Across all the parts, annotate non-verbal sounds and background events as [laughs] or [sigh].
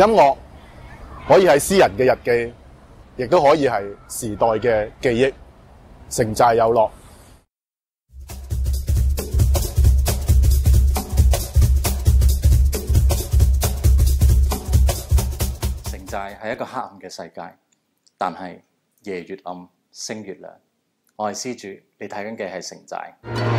音樂可以係私人嘅日記，亦都可以係時代嘅記憶。城寨有樂，城寨係一個黑暗嘅世界，但係夜越暗，星越亮。我係施主，你睇緊嘅係城寨。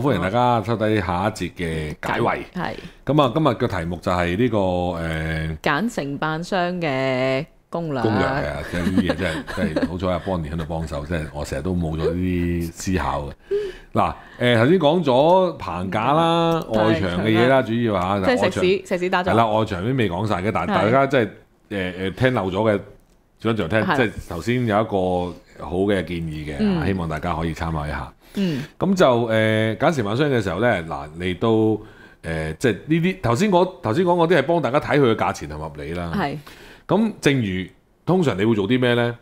歡迎大家收睇下一節嘅解圍。系咁啊，今日嘅題目就係呢個誒揀承办商嘅攻略。攻略係啊，講啲嘢真係 [laughs] 真系好彩啊，Bonnie 喺度幫手，即係我成日都冇咗啲思考嘅。嗱，誒頭先講咗棚架啦、外牆嘅嘢啦，主要吓，即係石屎石屎打咗。係啦，外牆都未講晒嘅，但大家即係诶诶聽漏咗嘅，上就聽即係頭先有一個。好嘅建議嘅，希望大家可以參考一下。咁就誒揀時買商嘅時候咧，嗱你都誒即係呢啲頭先我頭先講嗰啲係幫大家睇佢嘅價錢係合理啦。係咁，正如通常你會做啲咩咧？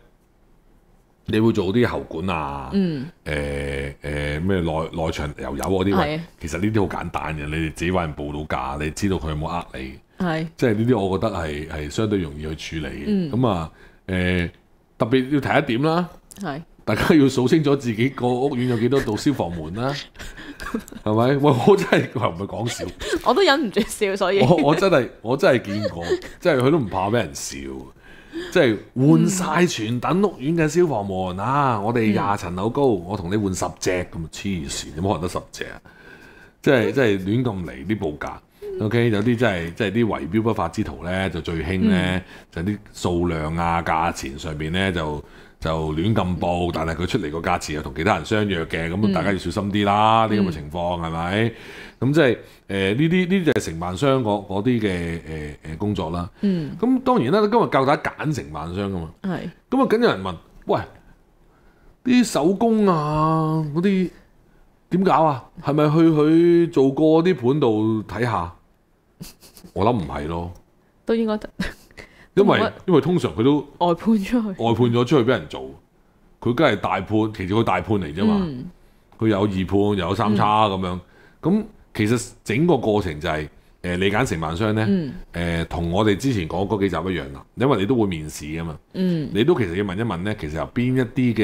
你會做啲喉管啊？嗯。誒誒咩內內牆油油嗰啲？位，其實呢啲好簡單嘅，你哋自己揾人報到價，你知道佢有冇呃你。係。即係呢啲我覺得係係相對容易去處理嘅。嗯。咁啊誒特別要提一點啦。系，大家要数清楚自己个屋苑有几多道消防门啦，系 [laughs] 咪？喂，我真系唔系讲笑，我都忍唔住笑，所以，我我真系我真系见过，[laughs] 即系佢都唔怕俾人笑，即系换晒全等屋苑嘅消防门啊！我哋廿层楼高，我同你换十只咁啊痴线，有冇可能得十只？即系即系乱咁嚟啲报价。O.K. 有啲真係，即係啲違標不法之徒咧，就最興咧，就啲數量啊、價錢上面咧，就就亂咁報。但係佢出嚟個價錢又同其他人相約嘅，咁大家要小心啲啦。啲咁嘅情況係咪？咁即係誒呢啲呢啲就係承辦商嗰啲嘅誒誒工作啦。嗯。咁當然啦，今日教大家揀承辦商噶嘛。係。咁啊，緊有人問：，喂，啲手工啊，嗰啲點搞啊？係咪去佢做過啲盤度睇下？我谂唔系咯，都应该，[laughs] 因为因为通常佢都外判出去，外判咗出去俾人做，佢梗系大判，其实佢大判嚟啫嘛，佢有二判又有三叉咁样，咁其实整个过程就系诶你拣成万商呢诶同我哋之前讲嗰几集一样啦，因为你都会面试噶嘛，嗯，你都其实要问一问呢其实由边一啲嘅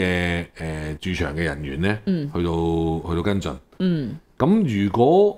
诶驻场嘅人员呢去到去到跟进，嗯，咁如果。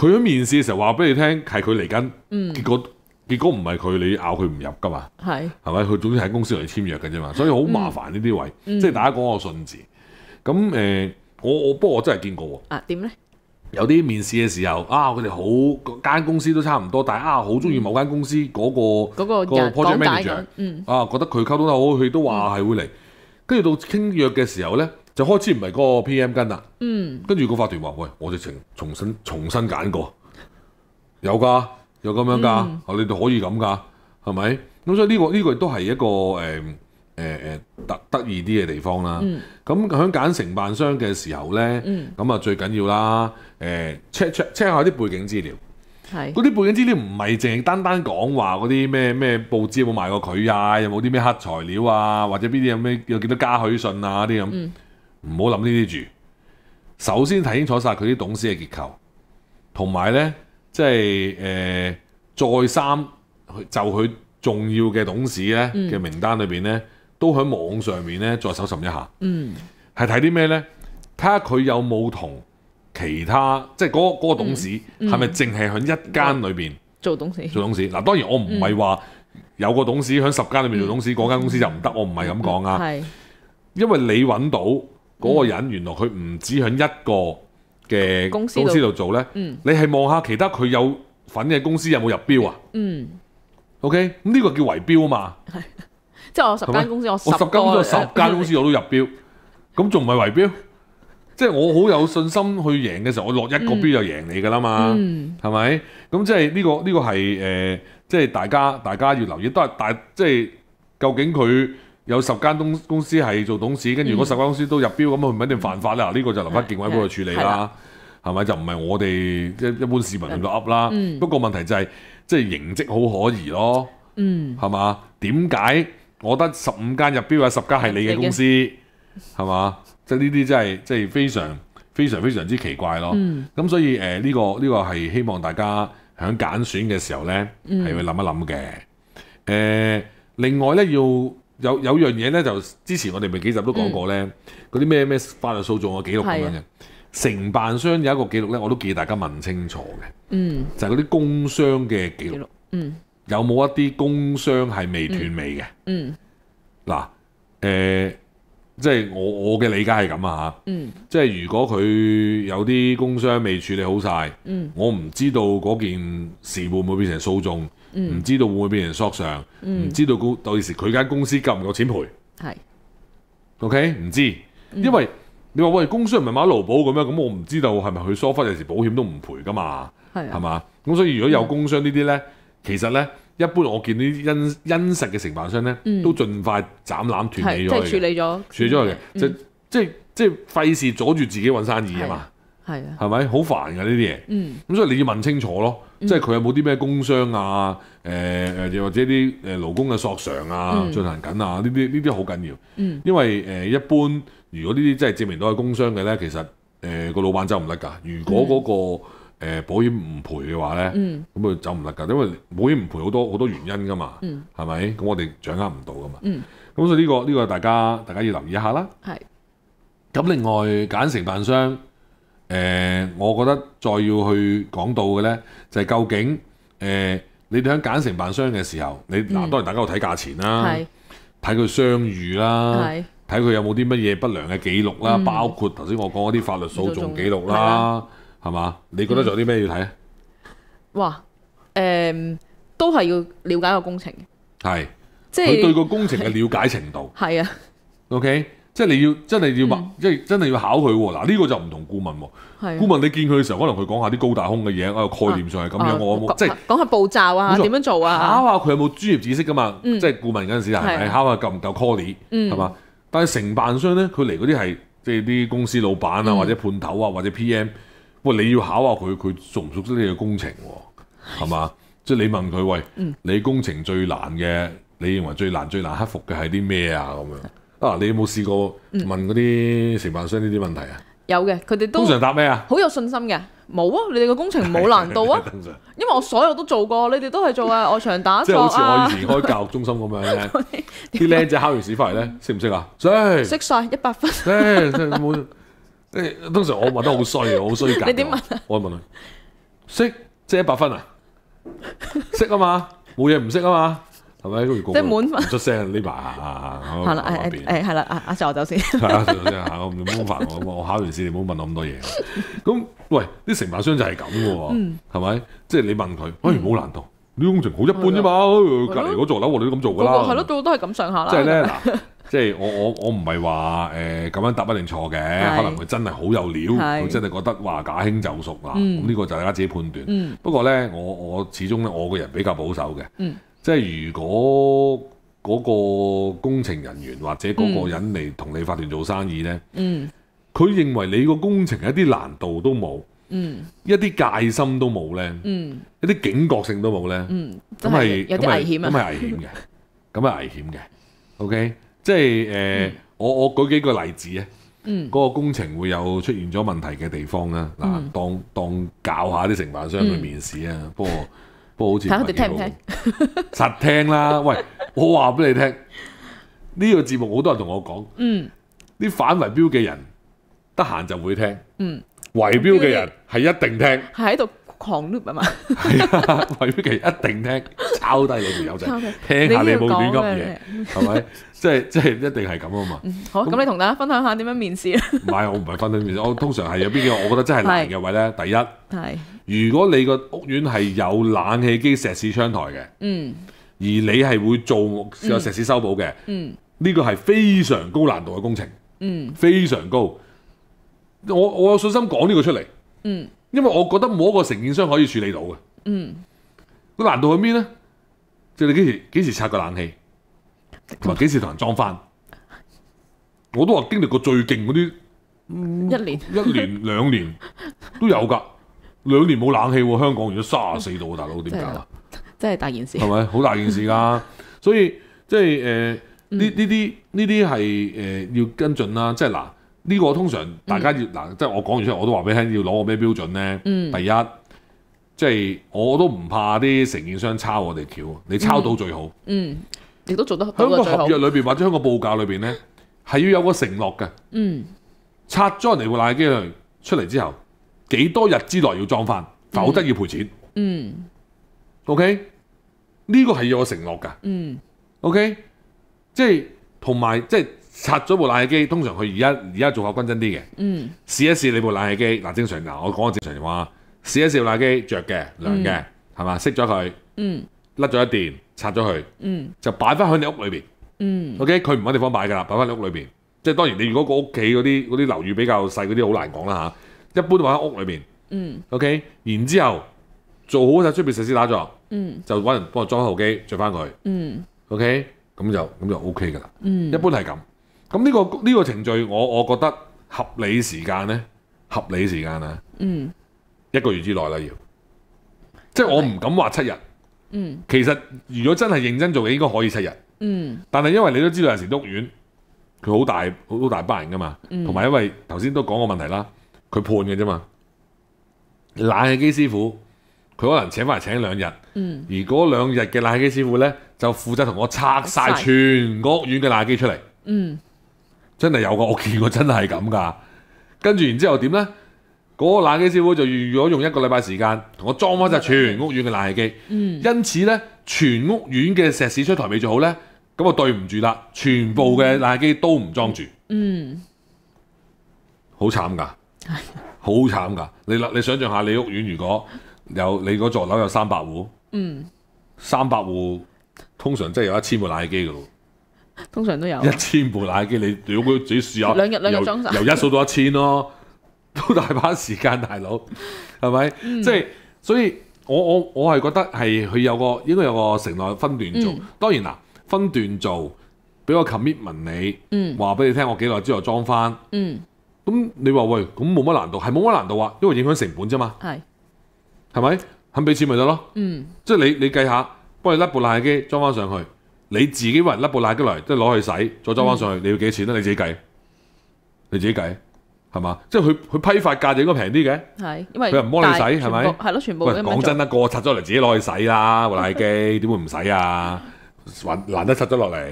佢喺面試嘅時候話俾你聽係佢嚟緊，結果結果唔係佢，你咬佢唔入噶嘛？係系咪？佢總之喺公司嚟簽約嘅啫嘛，所以好麻煩呢啲位，即系大家講个信字。咁诶，我我不過我真係見過喎。啊點咧？有啲面試嘅時候啊，佢哋好間公司都差唔多，但係啊好中意某間公司嗰個嗰個 project manager，啊覺得佢溝通得好，佢都話係會嚟，跟住到倾約嘅時候咧。就開始唔係嗰個 P.M. 跟啦，跟住個法團話：，喂，我直情重新重新揀過，有噶，有咁樣噶，你哋可以咁噶，係咪？咁所以呢個呢個亦都係一個誒誒誒得得意啲嘅地方啦。咁喺揀承辦商嘅時候咧，咁啊最緊要啦，誒 check check check 下啲背景資料，嗰啲背景資料唔係淨係單單講話嗰啲咩咩報紙有冇賣過佢啊，有冇啲咩黑材料啊，或者邊啲有咩有幾多加許信啊啲咁。唔好諗呢啲住。首先睇清楚晒佢啲董事嘅結構，同埋呢，即係誒再三去就佢重要嘅董事咧嘅名單裏邊呢，都喺網上面呢再搜尋一下。嗯，係睇啲咩呢？睇下佢有冇同其他即係嗰個董事係咪淨係喺一間裏边做董事？做董事嗱，當然我唔係話有個董事喺十間裏面做董事，嗰間公司就唔得。我唔係咁講啊。因為你揾到。嗰個人原來佢唔止喺一個嘅公司度做咧，你係望下其他佢有份嘅公司有冇入標啊？嗯，OK，咁呢個叫圍標啊嘛，[laughs] 即系我十間公司，我十間公司我都入標，[laughs] 咁仲唔係圍標？即系我好有信心去贏嘅時候，我落一個標就贏你噶啦嘛，系咪？咁即系呢個呢個係誒，即係大家大家要留意，都係，大即係究竟佢。有十間公公司係做董事，跟住嗰果十間公司都入標咁，唔一定犯法啦。呢個就留翻建委幫佢處理啦，係咪就唔係我哋一一般市民能夠噏啦？不過問題就係即係形跡好可疑咯，係嘛？點解我得十五間入標有十間係你嘅公司係嘛？即係呢啲真係即係非常非常非常之奇怪咯。咁所以誒，呢個呢個係希望大家喺揀選嘅時候咧，係要諗一諗嘅。誒，另外咧要。有有樣嘢咧，就之前我哋咪幾集都講過咧，嗰啲咩咩法律訴訟嘅記錄咁樣嘅，承辦商有一個記錄咧，我都建議大家問清楚嘅。嗯，就係嗰啲工商嘅記錄。嗯。有冇一啲工商係未斷尾嘅？嗯。嗱，誒，即係我我嘅理解係咁啊嚇。嗯。即係如果佢有啲工商未處理好晒，嗯，我唔知道嗰件事會唔會變成訴訟。唔知道会唔会俾人索偿，唔知道到时佢间公司够唔够钱赔，系，OK，唔知，因为你话喂，工商唔系买劳保咁样，咁我唔知道系咪佢疏忽，有时保险都唔赔噶嘛，系嘛，咁所以如果有工商呢啲咧，其实咧，一般我见啲因因食嘅承办商咧，都尽快斩攬断理咗，即係处理咗，处理咗嘅，即即系即系费事阻住自己搵生意啊嘛。系，咪好煩噶呢啲嘢？嗯，咁所以你要問清楚咯，即係佢有冇啲咩工傷啊？誒誒，又或者啲誒勞工嘅索償啊，進行緊啊？呢啲呢啲好緊要，嗯，因為誒一般如果呢啲真係證明到係工傷嘅咧，其實誒個老闆走唔甩㗎。如果嗰個誒保險唔賠嘅話咧，嗯，咁佢走唔甩㗎，因為保險唔賠好多好多原因㗎嘛，嗯，係咪？咁我哋掌握唔到㗎嘛，嗯，咁所以呢個呢個大家大家要留意一下啦，係。咁另外揀承辦商。誒，我覺得再要去講到嘅咧，就係究竟誒，你哋喺揀承辦商嘅時候，你嗱當然大家要睇價錢啦，睇佢相遇啦，睇佢有冇啲乜嘢不良嘅記錄啦，包括頭先我講嗰啲法律訴訟記錄啦，係嘛？你覺得仲有啲咩要睇啊？哇，誒，都係要了解個工程係，即係佢對個工程嘅了解程度，係啊，OK。即係你要真係要問，即係真係要考佢喎。嗱呢個就唔同顧問喎。顧問你見佢嘅時候，可能佢講下啲高大空嘅嘢，啊概念上係咁樣，我即係講下步驟啊，點樣做啊？考下佢有冇專業知識㗎嘛？即係顧問嗰陣時係咪考下夠唔夠 call 你係嘛？但係承辦商咧，佢嚟嗰啲係即係啲公司老闆啊，或者判頭啊，或者 PM。喂，你要考下佢，佢熟唔熟悉你嘅工程喎？係嘛？即係你問佢喂，你工程最難嘅，你認為最難、最難克服嘅係啲咩啊？咁樣。啊！你有冇试过问嗰啲承办商呢啲问题啊？有嘅，佢哋都通常答咩啊？好有信心嘅，冇啊！你哋嘅工程冇难度啊！[laughs] 因为我所有都做过，你哋都系做啊外墙打即系好似我移开教育中心咁样咧，啲僆仔考完试翻嚟咧识唔识啊？识识晒一百分。诶，[laughs] 冇。诶，通常我问得好衰，啊，好衰教。你点问啊？我问佢识，即系一百分啊？识啊嘛，冇嘢唔识啊嘛。系咪？即系满分出声呢？把啊！系啦，诶，系啦，阿阿 Sir，我走先。阿 Sir，我唔好烦我，我考完试你唔好问我咁多嘢。咁喂，啲承办商就系咁嘅系咪？即系你问佢，喂，冇难度，呢工程好一般啫嘛。隔篱嗰座楼我哋都咁做噶啦。系咯，都都系咁上下啦。即系咧嗱，即系我我我唔系话诶咁样答一定错嘅，可能佢真系好有料，佢真系觉得话假兴就熟啊，咁呢个就系家自己判断。不过咧，我我始终咧，我个人比较保守嘅。即系如果嗰个工程人员或者嗰个人嚟同你发團做生意呢，佢认为你个工程一啲难度都冇，一啲戒心都冇咧，一啲警觉性都冇咧，咁系险啊，咁系危险嘅，咁系危险嘅。OK，即系诶，我我举几个例子啊，嗰个工程会有出现咗问题嘅地方啦。嗱，当当教下啲承办商去面试啊，不过。吓我哋听唔听？[laughs] 实听啦！喂，我话俾你听，呢个节目好多人同我讲，嗯，啲反围标嘅人得闲就会听，嗯，围标嘅人系一定听，系喺度。狂 loop 啊嘛，系啊，魏其一定听抄低你条友仔，听下你冇乱噏嘢，系咪？即系即系一定系咁啊嘛。好，咁你同大家分享下点样面试啊？唔系，我唔系分享面试，我通常系有边个我觉得真系难嘅位咧。第一，系如果你个屋苑系有冷气机、石屎窗台嘅，嗯，而你系会做有石屎修补嘅，嗯，呢个系非常高难度嘅工程，嗯，非常高。我我有信心讲呢个出嚟，嗯。因为我觉得冇一个承建商可以处理到嘅。嗯。個難度喺邊咧？即係你幾時幾時拆個冷氣，同埋幾時同人裝翻？我都話經歷過最勁嗰啲。一年。一年兩 [laughs] 年都有㗎。兩年冇冷氣喎，香港而家卅四度 [laughs] 大佬點解啊？真係大件事。係咪？好大件事㗎。[laughs] 所以即係誒呢呢啲呢啲係誒要跟進啦。即係嗱。呢个通常大家要嗱，即系我讲完之嚟，我都话俾你听要攞个咩标准咧。第一，即系我都唔怕啲承建商抄我哋桥，你抄到最好。嗯，亦都做得香港个合约里边，或者香港个报价里边咧，系要有个承诺嘅。嗯，拆咗人哋部機机出嚟之后，几多日之内要装翻，否则要赔钱。嗯，OK，呢个系有個承诺噶。嗯，OK，即系同埋即系。拆咗部冷气机，通常佢而家而家做下均真啲嘅。嗯。试一试你部冷气机，嗱正常，嗱我讲个正常嘅话，试一试冷氣机着嘅，凉嘅，系嘛？熄咗佢。嗯。甩咗一电，拆咗佢。嗯。就摆翻喺你屋里边。嗯。O K，佢唔喺地方摆噶啦，摆翻喺屋里边。即系当然，你如果个屋企嗰啲啲楼宇比较细，嗰啲好难讲啦吓。一般都喺屋里边。嗯。O K，然之后做好晒出面设施打装。嗯。就揾人帮我装好机，着翻佢。嗯。O K，咁就咁就 O K 噶啦。嗯。一般系咁。咁呢個呢个程序，我我覺得合理時間呢，合理時間啊，嗯，一個月之內啦要，即系我唔敢話七日，嗯，其實如果真系認真做嘅，應該可以七日，嗯，但系因為你都知道有時屋苑佢好大，好大班人噶嘛，同埋因為頭先都講個問題啦，佢判嘅啫嘛，冷氣機師傅佢可能請翻嚟請兩日，嗯，而嗰兩日嘅冷氣機師傅呢，就負責同我拆晒全屋苑嘅冷氣出嚟，嗯。真係有個屋企，過真係咁噶。跟住然之後點呢？嗰個冷氣師傅就預咗用一個禮拜時間同我裝翻隻全屋院嘅冷氣機。嗯。因此呢，全屋院嘅石屎出台未做好呢，咁啊對唔住啦，全部嘅冷氣機都唔裝住。嗯。好慘噶！好慘噶！你啦，你想象下，你屋院如果有你嗰座樓有三百户，嗯，三百户通常真係有一千部冷氣機噶通常都有一千部烂机，你如果自己试下，两日两日装由一数到一千咯，[laughs] 都大把时间大佬，系咪？即系所以，我我我系觉得系佢有个应该有个承诺分段做。当然啦，分段做，俾个 commit m e n t 你，话俾你听我几耐之后装翻。嗯，咁你话喂，咁冇乜难度，系冇乜难度啊，因为影响成本啫嘛。系，系咪？肯俾钱咪得咯。嗯，即系你你计下，帮你甩部烂机装翻上去。你自己話甩部奶機嚟，即係攞去洗，再裝翻上去，你要幾錢咧？你自己計，你自己計，係嘛？即係佢佢批發價應該平啲嘅。系，因為佢唔帮你洗係咪？係咯，全部都。講真啦，個拆咗嚟自己攞去洗啦，奶機 [laughs] 點會唔洗啊？難得拆咗落嚟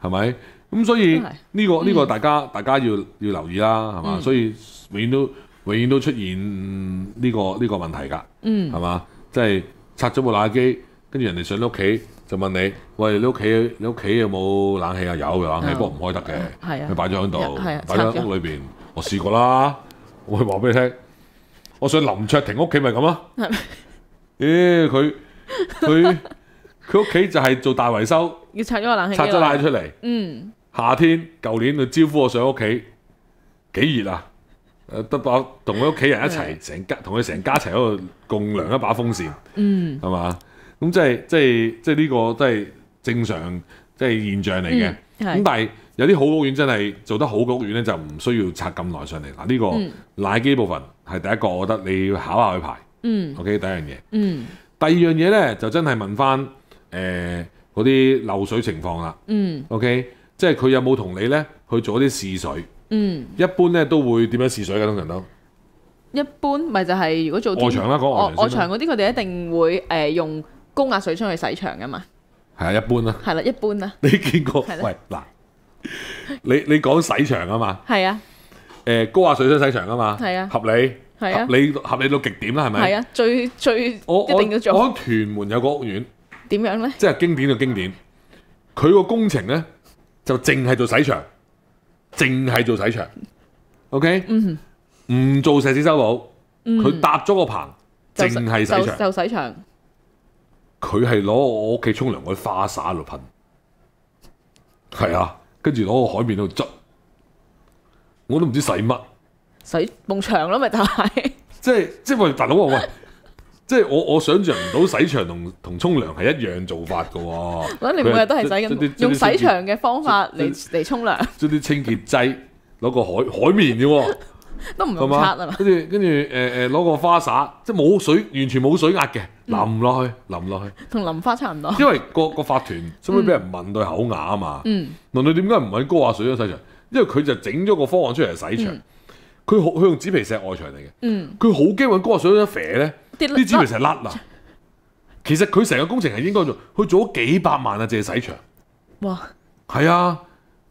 係咪？咁所以呢個呢个大家大家要要留意啦，係嘛？所以永遠都永远都出現呢個呢问問題㗎，係嘛？即係拆咗部奶機，跟住人哋上到屋企。就問你，喂，你屋企你屋企有冇冷氣啊？有嘅冷氣，不過唔開得嘅，佢擺咗喺度，擺咗喺屋裏邊。我試過啦，我話俾你聽，我上林卓廷屋企咪咁咯。咦，佢佢佢屋企就係做大維修，要拆咗個冷氣，拆咗冷氣出嚟。嗯，夏天舊年佢招呼我上屋企，幾熱啊！誒，得把同佢屋企人一齊，成家同佢成家一齊喺度共涼一把風扇。嗯，係嘛？咁即系即系即系呢個都係正常即系現象嚟嘅。咁但係有啲好屋苑真係做得好嘅屋苑咧，就唔需要拆咁耐上嚟。嗱呢個奶機部分係第一個，我覺得你要考下佢排。嗯。OK，第一樣嘢。嗯。第二樣嘢咧就真係問翻誒嗰啲漏水情況啦。嗯。OK，即係佢有冇同你咧去做一啲試水？嗯。一般咧都會點樣試水嘅通常都。一般咪就係如果做外牆啦，講外牆嗰啲，佢哋一定會誒用。高压水枪去洗墙噶嘛？系啊，一般啦。系啦，一般啦。[laughs] 你见过？系啦。喂，嗱，你你讲洗墙啊嘛？系啊。诶，高压水枪洗墙啊嘛？系啊。合理。系啊。你合理到极点啦，系咪？系啊，最最我一定要做。我屯门有个屋苑。点样咧？即系经典嘅经典。佢个工程咧，就净系做洗墙，净系做洗墙。O K。嗯。唔做石屎修补。佢搭咗个棚，净系洗墙。就洗墙。佢系攞我屋企冲凉嗰啲花洒喺度喷，系啊，跟住攞个海绵度执，我都唔知洗乜，洗埲墙咯，咪就系，即系即系喂，大佬啊喂，即系我我想象唔到洗牆同同冲凉系一样做法噶喎，咁你每日都系洗紧，用洗牆嘅方法嚟嚟冲凉，将啲清洁剂攞个海海绵啫喎，都唔用刷啊嘛，跟住跟住诶诶攞个花洒，即系冇水，完全冇水压嘅。淋落去，淋落去，同淋花差唔多。因为个个法团，所以俾人问到口哑啊嘛。嗯，问到点解唔揾高压水嚟洗场？因为佢就整咗个方案出嚟嚟砌墙。佢好，佢用纸皮石外墙嚟嘅。嗯，佢好惊揾高压水一肥咧，啲纸皮石甩啦。其实佢成个工程系应该做，佢做咗几百万啊，净系洗场。哇！系啊。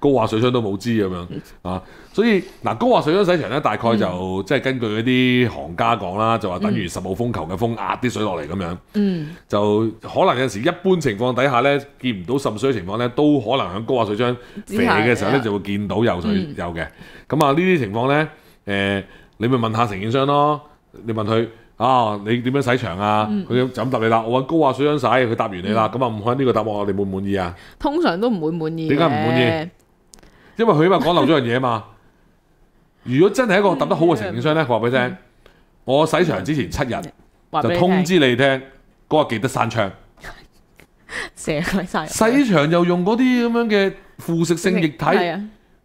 高壓水槍都冇知咁樣啊，所以嗱高壓水槍洗場咧，大概就即係根據嗰啲行家講啦，就話等於十號風球嘅風壓啲水落嚟咁樣，就可能有時一般情況底下咧，見唔到滲水嘅情況咧，都可能喺高壓水槍肥嘅時候咧就會見到有水有嘅。咁啊呢啲情況咧，誒你咪問下承建商咯，你問佢啊你點樣洗牆啊？佢就咁答你啦。我揾高壓水槍洗，佢答完你啦。咁啊唔開呢個答案，我哋滿唔滿意啊？通常都唔會滿意。點解唔滿意？因為佢起碼講漏咗樣嘢啊嘛，如果真係一個揼得好嘅承建商咧，話俾聽，我洗場之前七日就通知你聽，嗰日記得閂窗。[laughs] 成日洗場又用嗰啲咁樣嘅腐蝕性液體，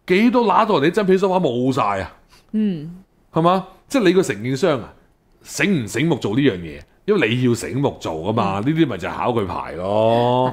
幾多揦到人哋真皮梳化冇晒啊？嗯，係嘛？即係你個承建商啊，醒唔醒目做呢樣嘢？因為你要醒目做啊嘛，呢啲咪就考佢牌咯。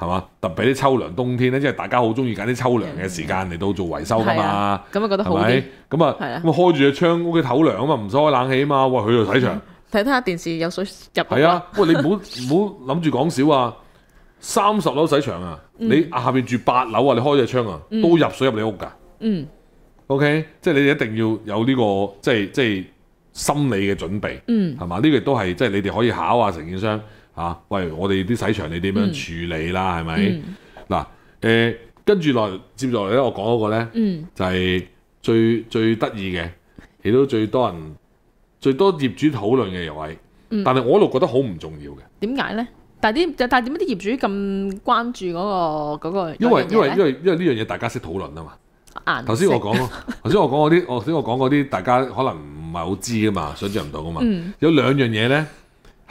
系嘛？特別啲秋涼冬天咧，即係大家好中意揀啲秋涼嘅時間嚟到做維修噶嘛。咁啊覺得好啲。咁啊咁開住嘅窗屋企透涼啊嘛，唔使開冷氣啊嘛。喂，佢就洗場。睇睇下電視有水入。係啊，喂，你唔好 [laughs] 唔好諗住講少啊，三十樓洗場啊，你下邊住八樓啊，你開嘅窗啊都入水入你屋㗎。嗯。O K，即係你哋一定要有呢個即係即係心理嘅準備。嗯。係嘛？呢個都係即係你哋可以考下承建商。嚇！喂，我哋啲洗場你點樣處理啦？係咪？嗱，跟住落接落嚟咧，我講嗰個呢就係最最得意嘅，亦都最多人最多業主討論嘅又位。但係我一路覺得好唔重要嘅。點解咧？但啲但點解啲業主咁關注嗰個嗰因為因為因為因为呢樣嘢大家識討論啊嘛。顏色頭先我講咯，[laughs] 先我講嗰啲，頭先我講嗰啲，大家可能唔係好知㗎嘛，想象唔到㗎嘛。有兩樣嘢咧。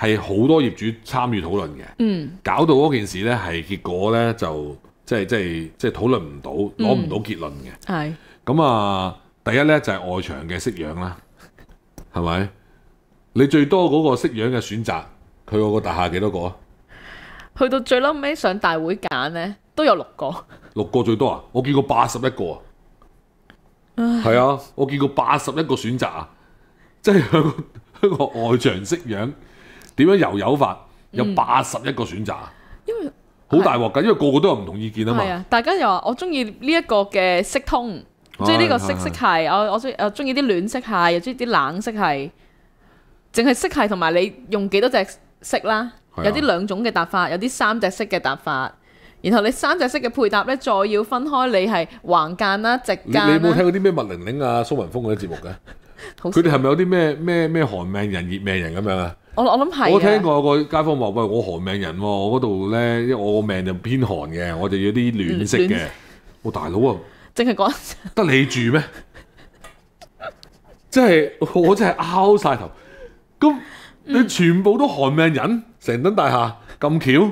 系好多業主參與討論嘅，搞到嗰件事咧，系結果咧就即系即系即係討論唔到，攞唔到結論嘅。咁啊，第一咧就係外牆嘅色樣啦，係咪？你最多嗰個色樣嘅選擇，佢嗰個大廈幾多個啊？去到最嬲尾上大會揀咧，都有六個。六個最多啊！我見過八十一個啊，係啊，我見過八十一個選擇，即係一個外牆色樣。點樣又有法有八十一個選擇因為好大鑊㗎，因為個個都有唔同意見啊嘛。大家又話我中意呢一個嘅色通，中意呢個色色系，我我中中意啲暖色系，又中意啲冷色系。淨係色系同埋你用幾多隻色啦？有啲兩種嘅搭法，有啲三隻色嘅搭法。然後你三隻色嘅配搭咧，再要分開你係橫間啦、直間。你有冇聽過啲咩麥玲玲啊、蘇文峰嗰啲節目嘅？[laughs] 佢哋係咪有啲咩咩咩寒命人、熱命人咁樣啊？我我谂系，我听过个街坊话喂，我寒命人，我嗰度咧，因为我个命就偏寒嘅，我就要啲暖色嘅。我大佬啊，净系讲得你住咩？即系我真系拗晒头，咁你全部都寒命人，成栋大厦咁巧。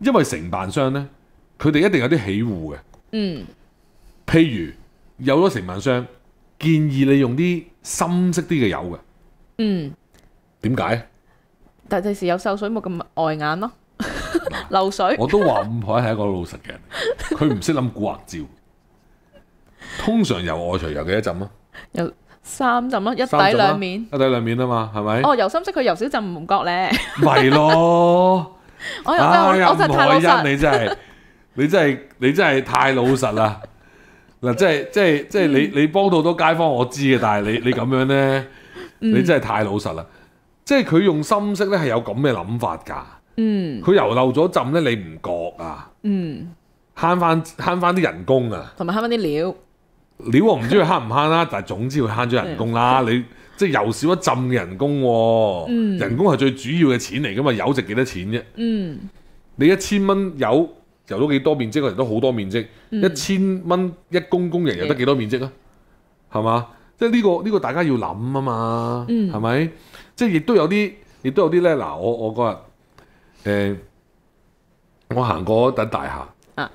因为承办商呢，佢哋一定有啲起护嘅。嗯，譬如有咗承办商建议你用啲深色啲嘅油嘅。嗯，点解？但第有时有瘦水冇咁外眼咯，流水。我都话伍海系一个老实嘅人，佢唔识谂古惑招。通常油外除油几多浸啊？有三浸咯，一底两面，一底两面啊嘛，系咪？哦，油深色佢油少浸唔觉咧，咪咯。我又真系，我真系太老实。你真系，你真系，你真系太老实啦！嗱，即系，即系，即系你，你帮到多街坊，我知嘅。但系你，你咁样咧，你真系太老实啦！即系佢用心色咧，系有咁嘅谂法噶。嗯，佢油漏咗浸咧，你唔觉啊？嗯，悭翻悭翻啲人工啊，同埋悭翻啲料。料我唔知佢悭唔悭啦，但系总之佢悭咗人工啦，你。即係又少一浸人工，人工係最主要嘅錢嚟噶嘛，油值幾多錢啫？嗯，你一千蚊油油咗幾多面積？我哋都好多面積，一千蚊一公工人又得幾多面積啊？係嘛？即係呢個呢個大家要諗啊嘛，係咪？即係亦都有啲，亦都有啲咧。嗱，我我嗰日誒，我行過一等大廈，啊，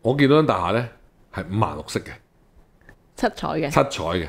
我見到間大廈咧係五顏六色嘅，七彩嘅，七彩嘅。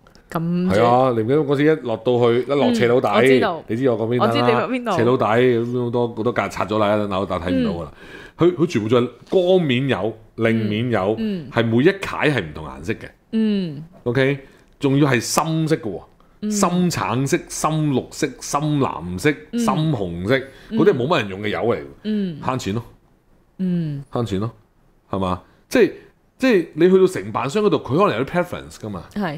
系啊，你唔記得嗰時一落到去，一落斜到底，你知我講邊我知道邊度。斜到底咁多好多格拆咗啦，一陣但睇唔到噶啦。佢佢全部在光面油、另面油，系每一楷係唔同顏色嘅。嗯，OK，仲要係深色嘅喎，深橙色、深綠色、深藍色、深紅色，嗰啲冇乜人用嘅油嚟，慳錢咯，慳錢咯，係嘛？即系即系你去到承辦商嗰度，佢可能有啲 preference 噶嘛。係。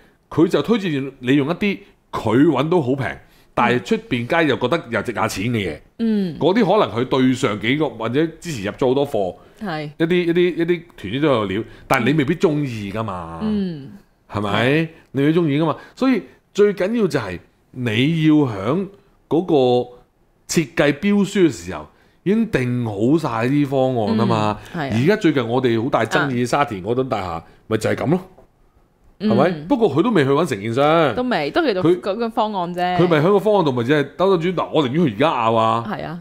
佢就推薦你用一啲佢揾到好平，但係出邊街又覺得又值下錢嘅嘢。嗯，嗰啲可能佢對上幾個或者之前入咗好多貨，係一啲一啲一啲團啲都有料，但係你未必中意噶嘛。嗯，係咪？你必中意噶嘛？所以最緊要就係你要響嗰個設計標書嘅時候已經定好晒啲方案啊嘛。而家最近我哋好大爭議沙田嗰棟大廈，咪就係咁咯。系咪？不过佢都未去揾承建商，都未，都其做佢嗰个方案啫。佢咪喺个方案度咪系兜兜转，嗱，我宁愿佢而家拗啊，系啊，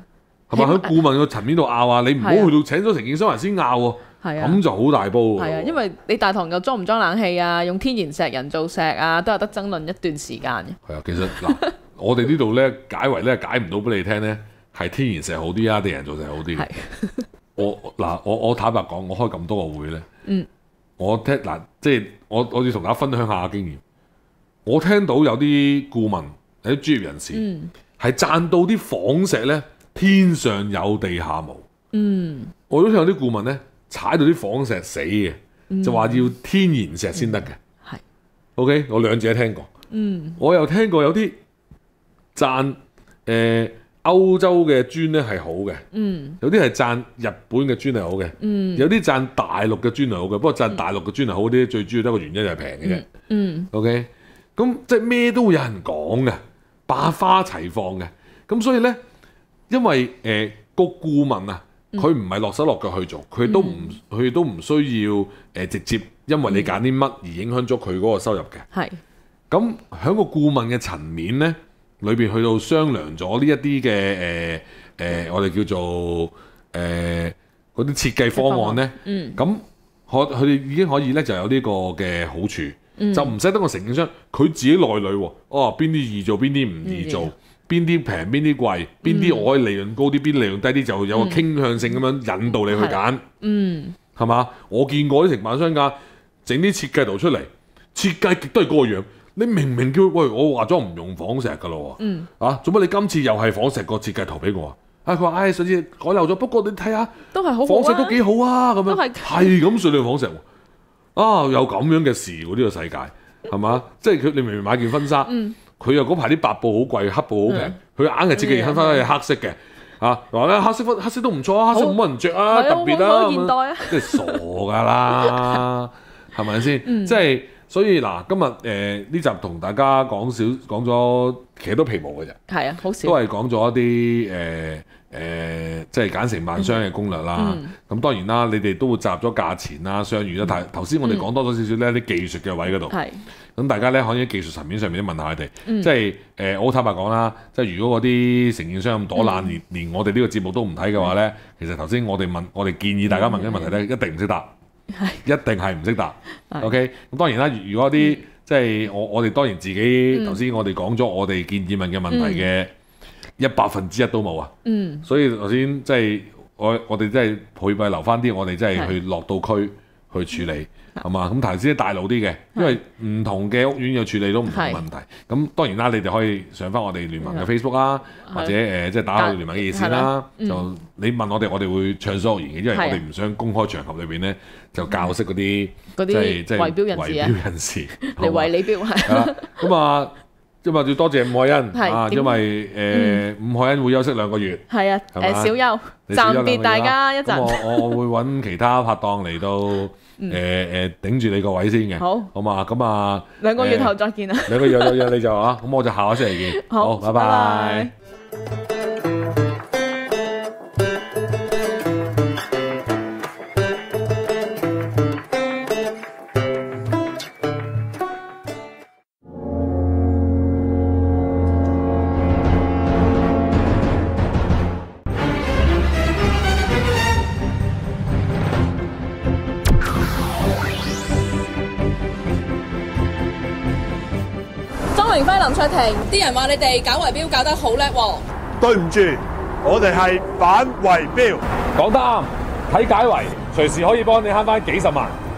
系咪喺顾问个层面度拗啊，你唔好去到请咗承建商人先拗喎，系啊，咁就好大煲。系啊，因为你大堂又装唔装冷气啊，用天然石人造石啊，都有得争论一段时间嘅。系啊，其实嗱，[laughs] 我哋呢度咧解围咧解唔到俾你听咧，系天然石好啲啊，定人造石好啲？系我嗱，我我坦白讲，我开咁多个会咧，嗯。我聽嗱，即係我我要同大家分享下經驗。我聽到有啲顧問，有啲專業人士，係贊到啲仿石咧，天上有地下無。嗯，我都聽有啲顧問咧，踩到啲仿石死嘅，就話要天然石先得嘅。係，OK，我兩者都聽過。嗯，我又聽過有啲贊誒。歐洲嘅磚咧係好嘅，嗯，有啲係贊日本嘅磚係好嘅，嗯，有啲贊大陸嘅磚係好嘅，不過贊大陸嘅磚係好啲，最主要得個原因就係平嘅，嗯，OK，咁即係咩都會有人講嘅，百花齊放嘅，咁所以咧，因為誒個顧問啊，佢唔係落手落腳去做，佢都唔，佢都唔需要誒直接因為你揀啲乜而影響咗佢嗰個收入嘅，係，咁喺個顧問嘅層面咧。里边去到商量咗呢一啲嘅誒誒，我哋叫做誒嗰啲設計方案咧，咁可佢哋已經可以咧就有呢個嘅好處，就唔使得個承建商佢自己內裏哦邊啲易做邊啲唔易做，邊啲平邊啲貴，邊啲我可以利潤高啲，邊利潤低啲就有個傾向性咁樣引導你去揀，係嘛？我見過啲承辦商家整啲設計圖出嚟，設計極都係個樣。你明明叫喂，我話咗唔用仿石噶咯喎，啊，做乜你今次又係仿石個設計圖俾我啊？啊，佢話唉，上次改漏咗，不過你睇下都係好仿石，都幾好啊，咁樣係咁，你料仿石啊，有咁樣嘅事喎？呢個世界係嘛？即係佢，你明明買件婚紗，佢又嗰排啲白布好貴，黑布好平，佢硬係設計翻翻係黑色嘅，啊，話咧黑色黑色都唔錯啊，黑色冇人着啊，特別啦，代啊，即係傻噶啦，係 [laughs] 咪先？即係。所以嗱，今日誒呢集同大家講少講咗其實都皮毛嘅啫，係啊，好少都係講咗一啲誒誒，即係揀成萬商嘅攻略啦。咁當然啦，你哋都會集咗價錢啦、商遇啦。頭頭先我哋講多咗少少咧啲技術嘅位嗰度，係咁大家咧可以喺技術層面上面都問下佢哋，即係誒我坦白講啦，即係如果嗰啲承建商咁躲難，連連我哋呢個節目都唔睇嘅話咧，其實頭先我哋問我哋建議大家問嘅問題咧，一定唔識答。一定係唔識答，OK。咁當然啦，如果啲即係我我哋當然自己頭先我哋講咗我哋建議問嘅問題嘅一百分之一都冇啊。嗯。所以頭先即係我我哋即係配備留翻啲，我哋即係去落到區去處理。係嘛？咁頭先大腦啲嘅，因為唔同嘅屋苑又處理都唔同問題。咁當然啦，你哋可以上翻我哋聯盟嘅 Facebook 啦，或者誒即係打去聯盟嘅線啦。就你問我哋，我哋會暢所欲言嘅，因為我哋唔想公開場合裏邊咧就教識嗰啲即係即係圍標人士啊，嚟 [laughs] 圍你標係。咁啊，咁啊，要多謝伍海欣啊，因為誒伍海欣會休息兩個月。係啊，誒小休暫別大家一陣。我我會揾其他拍檔嚟到。誒誒，頂住你個位先嘅，好，好嘛，咁啊，兩個月後再見啊，兩個月有嘢你就啊，咁我就下一星期見，[laughs] 好，拜拜。啲人话你哋搞围标搞得好叻喎，对唔住，我哋系反围标，讲得睇解围，随时可以帮你悭翻几十万。